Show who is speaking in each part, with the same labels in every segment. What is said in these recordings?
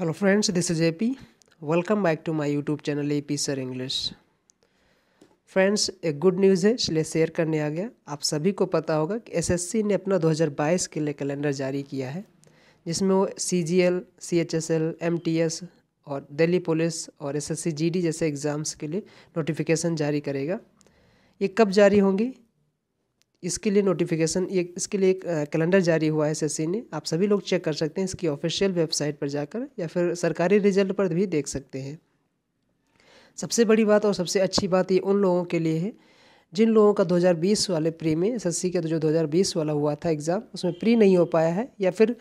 Speaker 1: hello friends this is AP welcome back to my YouTube channel AP sir English friends एक good news है इसलिए share करने आ गया आप सभी को पता होगा कि एसएससी ने अपना 2022 के लिए कैलेंडर जारी किया है जिसमें वो C G L C H S L M T S और दिल्ली पुलिस और S S C G D जैसे एग्ज़ाम्स के लिए नोटिफिकेशन जारी करेगा ये कब जारी होंगी इसके लिए नोटिफिकेशन एक इसके लिए एक कैलेंडर जारी हुआ है एस ने आप सभी लोग चेक कर सकते हैं इसकी ऑफिशियल वेबसाइट पर जाकर या फिर सरकारी रिजल्ट पर भी देख सकते हैं सबसे बड़ी बात और सबसे अच्छी बात ये उन लोगों के लिए है जिन लोगों का 2020 वाले प्री में एस का तो जो 2020 वाला हुआ था एग्ज़ाम उसमें प्री नहीं हो पाया है या फिर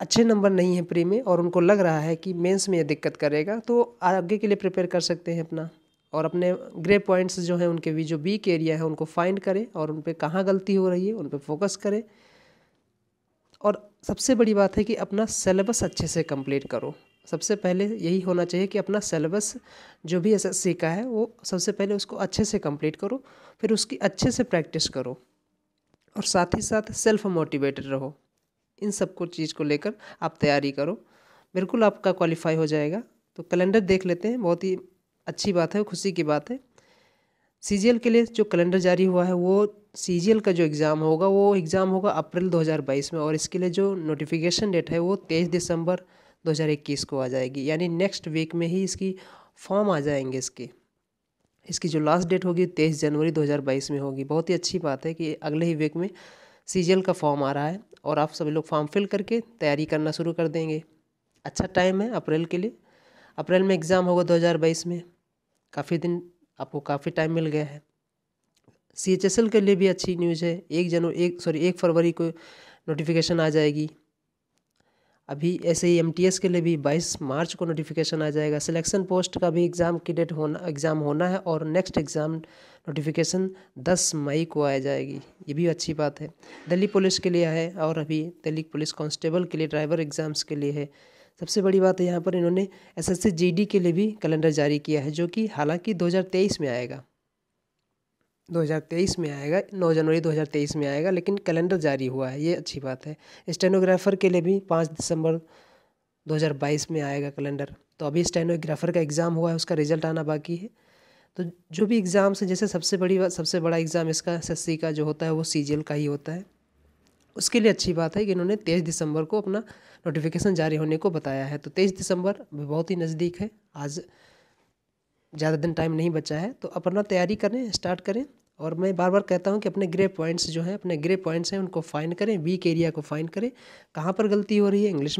Speaker 1: अच्छे नंबर नहीं है प्री में और उनको लग रहा है कि मेंस में ये दिक्कत करेगा तो आगे के लिए प्रिपेयर कर सकते हैं अपना और अपने ग्रे पॉइंट्स जो हैं उनके भी जो बीक एरिया है उनको फाइंड करें और उन पर कहाँ गलती हो रही है उन पर फोकस करें और सबसे बड़ी बात है कि अपना सिलेबस अच्छे से कंप्लीट करो सबसे पहले यही होना चाहिए कि अपना सिलेबस जो भी ऐसा एस का है वो सबसे पहले उसको अच्छे से कंप्लीट करो फिर उसकी अच्छे से प्रैक्टिस करो और साथ ही साथ सेल्फ मोटिवेटेड रहो इन सब को चीज़ को लेकर आप तैयारी करो बिल्कुल आपका क्वालिफाई हो जाएगा तो कैलेंडर देख लेते हैं बहुत ही अच्छी बात है खुशी की बात है सी के लिए जो कैलेंडर जारी हुआ है वो सी का जो एग्ज़ाम होगा वो एग्ज़ाम होगा अप्रैल 2022 में और इसके लिए जो नोटिफिकेशन डेट है वो 23 दिसंबर 2021 को आ जाएगी यानी नेक्स्ट वीक में ही इसकी फॉर्म आ जाएंगे इसके इसकी जो लास्ट डेट होगी 23 जनवरी 2022 में होगी बहुत ही अच्छी बात है कि अगले ही वीक में सी का फॉर्म आ रहा है और आप सभी लोग फॉर्म फिल करके तैयारी करना शुरू कर देंगे अच्छा टाइम है अप्रैल के लिए अप्रैल में एग्ज़ाम होगा 2022 में काफ़ी दिन आपको काफ़ी टाइम मिल गया है सी एच एस एल के लिए भी अच्छी न्यूज़ है एक जनवरी एक सॉरी एक फरवरी को नोटिफिकेशन आ जाएगी अभी ऐसे ही एम टी एस के लिए भी बाईस मार्च को नोटिफिकेशन आ जाएगा सिलेक्शन पोस्ट का भी एग्ज़ाम की डेट होना एग्ज़ाम होना है और नेक्स्ट एग्ज़ाम नोटिफिकेशन दस मई को आ जाएगी ये भी अच्छी बात है दिल्ली पुलिस के लिए है और अभी दिल्ली पुलिस कांस्टेबल के लिए ड्राइवर एग्ज़ाम्स के लिए है सबसे बड़ी बात है यहाँ पर इन्होंने एस एस के लिए भी कैलेंडर जारी किया है जो कि हालांकि 2023 में आएगा 2023 में आएगा 9 जनवरी 2023 में आएगा लेकिन कैलेंडर जारी हुआ है ये अच्छी बात है स्टेनोग्राफर के लिए भी पाँच दिसंबर 2022 में आएगा कैलेंडर तो अभी स्टेनोग्राफर का एग्ज़ाम हुआ है उसका रिजल्ट आना बाकी है तो जो भी एग्ज़ाम्स हैं जैसे सबसे बड़ी सबसे बड़ा एग्ज़ाम इसका एस का जो होता है वो सी का ही होता है उसके लिए अच्छी बात है कि इन्होंने तेईस दिसंबर को अपना नोटिफिकेशन जारी होने को बताया है तो तेईस दिसंबर बहुत ही नज़दीक है आज ज़्यादा दिन टाइम नहीं बचा है तो अपना तैयारी करें स्टार्ट करें और मैं बार बार कहता हूँ कि अपने ग्रे पॉइंट्स जो हैं अपने ग्रे पॉइंट्स हैं उनको फाइन करें वीक एरिया को फाइन करें कहाँ पर गलती हो रही है इंग्लिश